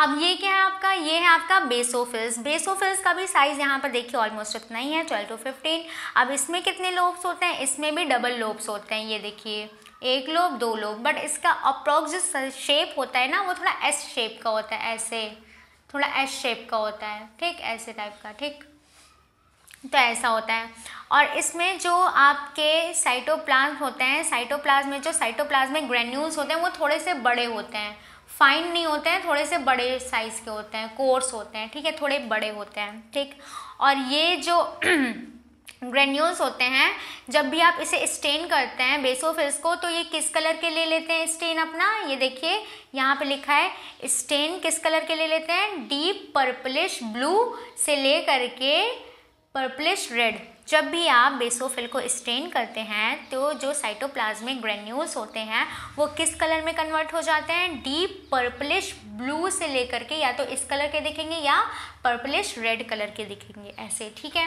अब ये क्या है आपका ये है आपका बेसोफिल्स बेसोफिल्स का भी साइज यहाँ पर देखिए ऑलमोस्ट इतना ही है ट्वेल्व टू फिफ्टीन अब इसमें कितने लोब्स होते हैं इसमें भी डबल लोब्स होते हैं ये देखिए एक लोब दो लोब बट इसका अप्रॉक्स जो शेप होता है ना वो थोड़ा एस शेप का होता है ऐसे थोड़ा एस शेप का होता है ठीक ऐसे टाइप का ठीक तो ऐसा होता है और इसमें जो आपके साइटोप्लाज्म होते हैं साइटोप्लाज्म में जो साइटोप्लाज्म में ग्रेन्यूल्स होते हैं वो थोड़े से बड़े होते हैं फाइन नहीं होते हैं थोड़े से बड़े साइज़ के होते हैं कोर्स होते हैं ठीक है थोड़े बड़े होते हैं ठीक और ये जो ग्रेन्यूल्स होते हैं जब भी आप इसे स्टेन करते हैं बेसोफिल्स को तो ये किस कलर के ले लेते हैं स्टेन अपना ये देखिए यहाँ पे लिखा है स्टेन किस कलर के ले लेते हैं डीप पर्पलिश ब्लू से ले करके पर्पलिश रेड जब भी आप बेसोफिल को स्टेन करते हैं तो जो साइटोप्लाज्मिक ग्रेन्यूल्स होते हैं वो किस कलर में कन्वर्ट हो जाते हैं डीप पर्पलिश ब्लू से लेकर के या तो इस कलर के दिखेंगे या पर्पलिश रेड कलर के दिखेंगे ऐसे ठीक है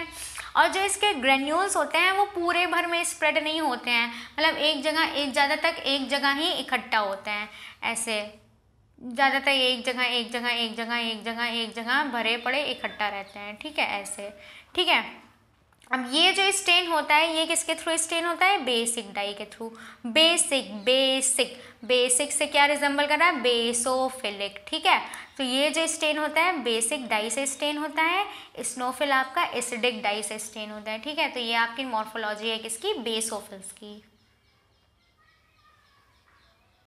और जो इसके ग्रेन्यूल्स होते हैं वो पूरे भर में स्प्रेड नहीं होते हैं मतलब एक जगह एक ज़्यादा तक एक जगह ही इकट्ठा होते हैं ऐसे ज़्यादातर एक जगह एक जगह एक जगह एक जगह एक जगह भरे पड़े इकट्ठा रहते हैं ठीक है ऐसे ठीक है अब ये जो स्टेन होता है ये किसके थ्रू स्टेन होता है बेसिक डाई के थ्रू बेसिक बेसिक बेसिक से क्या रिजेंबल कर रहा है बेसोफिलिक ठीक है तो ये जो स्टेन होता है बेसिक डाई से स्टेन होता है स्नोफिल आपका एसिडिक डाई से स्टेन होता है ठीक है तो ये आपकी मॉर्फोलॉजी है किसकी बेसोफिल्स की